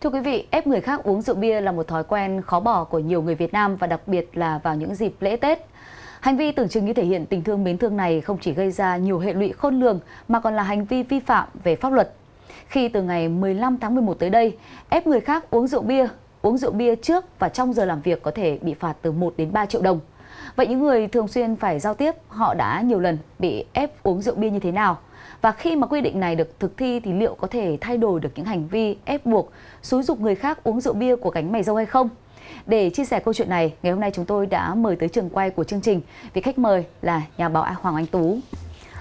Thưa quý vị, ép người khác uống rượu bia là một thói quen khó bỏ của nhiều người Việt Nam và đặc biệt là vào những dịp lễ Tết. Hành vi tưởng chừng như thể hiện tình thương mến thương này không chỉ gây ra nhiều hệ lụy khôn lường mà còn là hành vi vi phạm về pháp luật. Khi từ ngày 15 tháng 11 tới đây, ép người khác uống rượu bia, uống rượu bia trước và trong giờ làm việc có thể bị phạt từ 1 đến 3 triệu đồng. Vậy những người thường xuyên phải giao tiếp, họ đã nhiều lần bị ép uống rượu bia như thế nào? Và khi mà quy định này được thực thi thì liệu có thể thay đổi được những hành vi ép buộc, xúi dục người khác uống rượu bia của cánh mày dâu hay không? Để chia sẻ câu chuyện này, ngày hôm nay chúng tôi đã mời tới trường quay của chương trình vị khách mời là nhà báo Hoàng Anh Tú.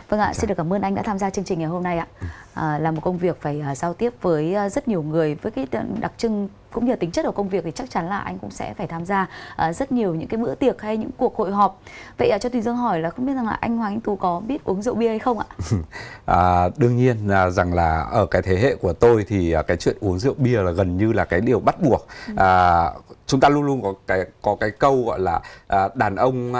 Vâng ạ, xin được cảm ơn anh đã tham gia chương trình ngày hôm nay ạ. À, là một công việc phải à, giao tiếp với à, rất nhiều người với cái đặc trưng cũng như tính chất của công việc thì chắc chắn là anh cũng sẽ phải tham gia uh, rất nhiều những cái bữa tiệc hay những cuộc hội họp vậy uh, cho tùy dương hỏi là không biết rằng là anh hoàng anh tú có biết uống rượu bia hay không ạ à, đương nhiên là rằng là ở cái thế hệ của tôi thì ờ, cái chuyện uống rượu bia là gần như là cái điều bắt buộc ừ. À, chúng ta luôn luôn có cái có cái câu gọi là à, đàn ông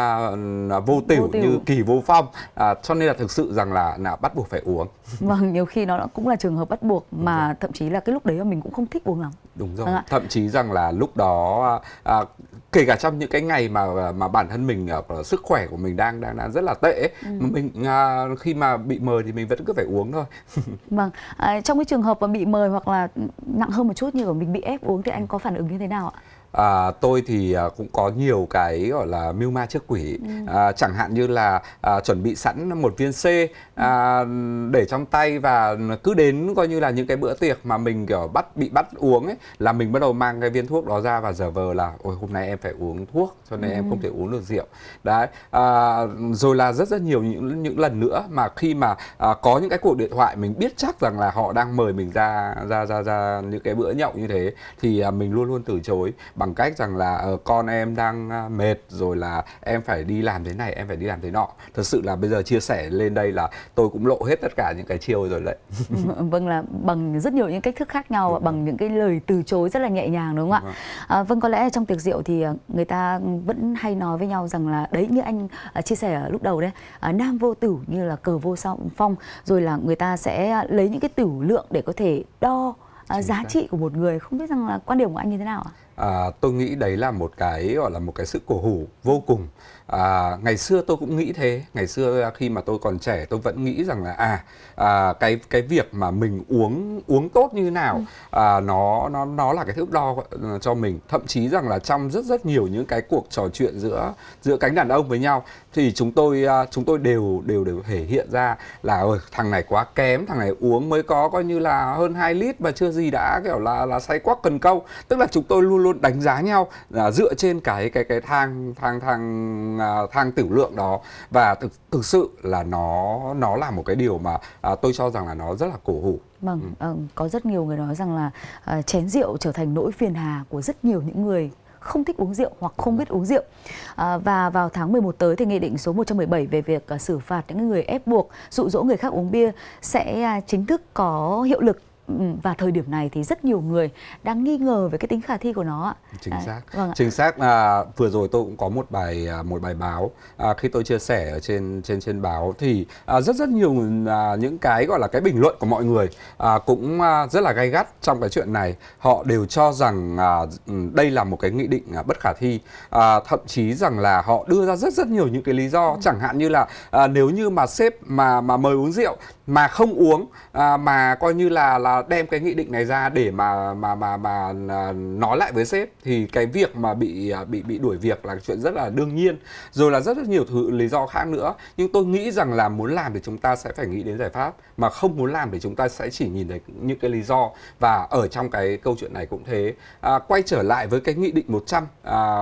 à, vô tiểu như kỳ vô phong à, cho nên là thực sự rằng là là bắt buộc phải uống vâng nhiều khi nó cũng là trường hợp bắt buộc mà thậm chí là cái lúc đấy mà mình cũng không thích uống lắm đúng rồi à. thậm chí rằng là lúc đó à, kể cả trong những cái ngày mà mà bản thân mình ở à, sức khỏe của mình đang đang, đang rất là tệ ấy, ừ. mình à, khi mà bị mời thì mình vẫn cứ phải uống thôi vâng à, trong cái trường hợp mà bị mời hoặc là nặng hơn một chút như của mình bị ép uống thì anh ừ. có phản ứng như thế nào ạ À, tôi thì à, cũng có nhiều cái gọi là mưu ma trước quỷ ừ. à, chẳng hạn như là à, chuẩn bị sẵn một viên C ừ. à, để trong tay và cứ đến coi như là những cái bữa tiệc mà mình kiểu bắt bị bắt uống ấy là mình bắt đầu mang cái viên thuốc đó ra và giờ vờ là ôi hôm nay em phải uống thuốc cho nên ừ. em không thể uống được rượu đấy à, rồi là rất rất nhiều những những lần nữa mà khi mà à, có những cái cuộc điện thoại mình biết chắc rằng là họ đang mời mình ra ra ra ra những cái bữa nhậu như thế thì à, mình luôn luôn từ chối bằng cách rằng là ờ, con em đang à, mệt rồi là em phải đi làm thế này em phải đi làm thế nọ thật sự là bây giờ chia sẻ lên đây là tôi cũng lộ hết tất cả những cái chiêu rồi đấy vâng là bằng rất nhiều những cách thức khác nhau đúng bằng những cái lời từ chối rất là nhẹ nhàng đúng không đúng ạ à, vâng có lẽ trong tiệc rượu thì ờ, người ta vẫn hay nói với nhau rằng là đấy như anh à, chia sẻ ở lúc đầu đấy à, nam vô tử như là cờ vô song phong rồi là người ta sẽ lấy những cái tử lượng để có thể đo à, giá trị của một người không biết rằng là quan điểm của anh như thế nào ạ à? à, tôi nghĩ đấy là một cái gọi là một cái sự cổ hủ vô cùng à, ngày xưa tôi cũng nghĩ thế ngày xưa khi mà tôi còn trẻ tôi vẫn nghĩ rằng là à, à cái cái việc mà mình uống uống tốt như thế nào ừ. à, nó nó nó là cái thước đo ờ, cho mình thậm chí rằng là trong rất rất nhiều những cái cuộc trò chuyện giữa giữa cánh đàn ông với nhau thì chúng tôi à, chúng tôi đều đều đều thể hiện ra là ôi thằng này quá kém thằng này uống mới có coi như là hơn 2 lít mà chưa gì đã kiểu là là say quắc cần câu tức là chúng tôi luôn luôn luôn đánh giá nhau à, dựa trên cái cái cái thang thang thang à, thang tử lượng đó và thực thực sự là nó nó là một cái điều mà à, tôi cho rằng là nó rất là cổ hủ Vâng, ừ. À, có rất nhiều người nói rằng là uh, chén rượu trở thành nỗi phiền hà của rất nhiều những người không thích uống rượu hoặc không ừ. biết uống rượu. À, và vào tháng 11 tới thì nghị định số 117 về việc à, xử phạt những người ép buộc, dụ dỗ người khác uống bia sẽ à, chính thức có hiệu lực Ừ, và thời điểm này thì rất nhiều người đang nghi ngờ về cái tính khả thi của nó Chính Đấy. xác. Vâng Chính xác là vừa rồi tôi cũng có một bài à, một bài báo à, khi tôi chia sẻ ở trên trên trên báo thì à, rất rất nhiều à, những cái gọi là cái bình luận của mọi người à, cũng à, rất là gay gắt trong cái chuyện này. Họ đều cho rằng à, đây là một cái nghị định à, bất khả thi. À, thậm chí rằng là họ đưa ra rất rất nhiều những cái lý do ừ. chẳng hạn như là à, nếu như mà sếp mà mà mời uống rượu mà không uống à, mà coi như là là đem cái nghị định này ra để mà mà mà mà à, nói lại với sếp thì cái việc mà bị à, bị bị đuổi việc là chuyện rất là đương nhiên rồi là rất rất nhiều thứ lý do khác nữa nhưng tôi nghĩ rằng là muốn làm thì chúng ta sẽ phải nghĩ đến giải pháp mà không muốn làm thì chúng ta sẽ chỉ nhìn thấy những cái lý do và ở trong cái câu chuyện này cũng thế à, quay trở lại với cái nghị định 100 à,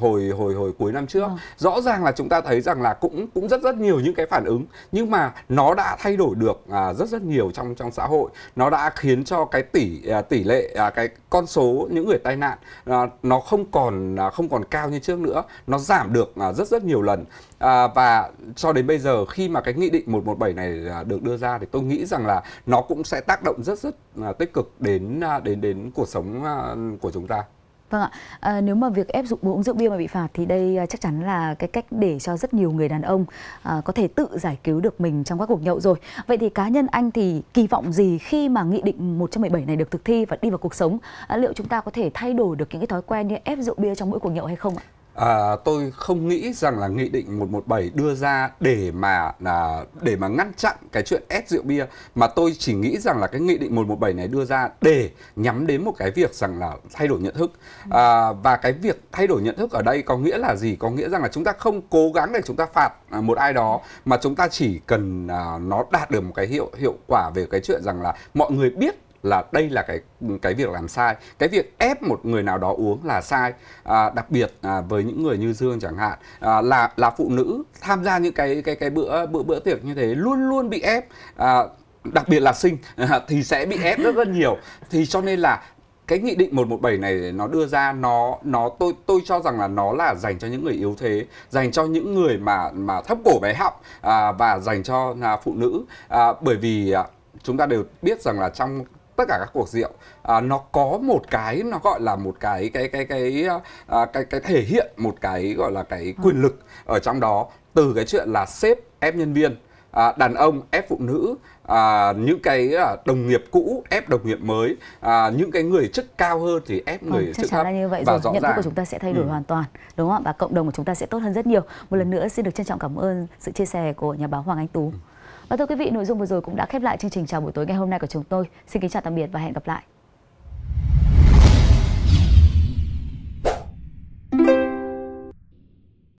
hồi hồi hồi cuối năm trước à. rõ ràng là chúng ta thấy rằng là cũng cũng rất rất nhiều những cái phản ứng nhưng mà nó đã thay đổi được à, rất rất nhiều trong trong xã hội nó đã khiến cho cái tỷ à, tỷ lệ à, cái con số những người tai nạn à, nó không còn à, không còn cao như trước nữa nó giảm được à, rất rất nhiều lần à, và cho đến bây giờ khi mà cái nghị định 117 này à, được đưa ra thì tôi nghĩ rằng là nó cũng sẽ tác động rất rất à, tích cực đến à, đến đến cuộc sống à, của chúng ta Vâng ạ, à, nếu mà việc ép dụng uống rượu bia mà bị phạt thì đây ờ, chắc chắn là cái cách để cho rất nhiều người đàn ông à, có thể tự giải cứu được mình trong các cuộc nhậu rồi. Vậy thì cá nhân anh thì kỳ vọng gì khi mà nghị định 117 này được thực thi và đi vào cuộc sống? À, liệu chúng ta có thể thay đổi được những cái thói quen như ép rượu bia trong mỗi cuộc nhậu hay không ạ? À, tôi không nghĩ rằng là nghị định 117 đưa ra để mà là để mà ngăn chặn cái chuyện ép rượu bia mà tôi chỉ nghĩ rằng là cái nghị định 117 này đưa ra để nhắm đến một cái việc rằng là thay đổi nhận thức ừ. à, và cái việc thay đổi nhận thức ở đây có nghĩa là gì có nghĩa rằng là chúng ta không cố gắng để chúng ta phạt à, một ai đó mà chúng ta chỉ cần à, nó đạt được một cái hiệu hiệu quả về cái chuyện rằng là mọi người biết là đây là cái cái việc làm sai cái việc ép một người nào đó uống là sai à, đặc biệt à, với những người như dương chẳng hạn à, là là phụ nữ tham gia những cái cái cái bữa bữa bữa tiệc như thế luôn luôn bị ép à, đặc biệt là sinh à, thì sẽ bị ép rất rất nhiều thì cho nên là cái nghị định 117 này nó đưa ra nó nó tôi tôi cho rằng là nó là dành cho những người yếu thế, dành cho những người mà mà thấp cổ bé họng à, và dành cho à, phụ nữ à, bởi vì à, chúng ta đều biết rằng là trong tất cả các cuộc rượu à, nó có một cái nó gọi là một cái cái cái cái à, cái cái thể hiện một cái gọi là cái quyền lực ở trong đó từ cái chuyện là sếp ép nhân viên à, đàn ông ép phụ nữ à, những cái à, đồng nghiệp cũ ép đồng nghiệp mới à, những cái người chức cao hơn thì ép vâng, người ừ, chắc chức chắn là như vậy và rồi nhận thức của chúng ta sẽ thay đổi ừ. hoàn toàn đúng không ạ và cộng đồng của chúng ta sẽ tốt hơn rất nhiều một lần nữa xin được trân trọng cảm ơn sự chia sẻ của nhà báo Hoàng Anh Tú ừ. Và thưa quý vị, nội dung vừa rồi cũng đã khép lại chương trình chào buổi tối ngày hôm nay của chúng tôi. Xin kính chào tạm biệt và hẹn gặp lại.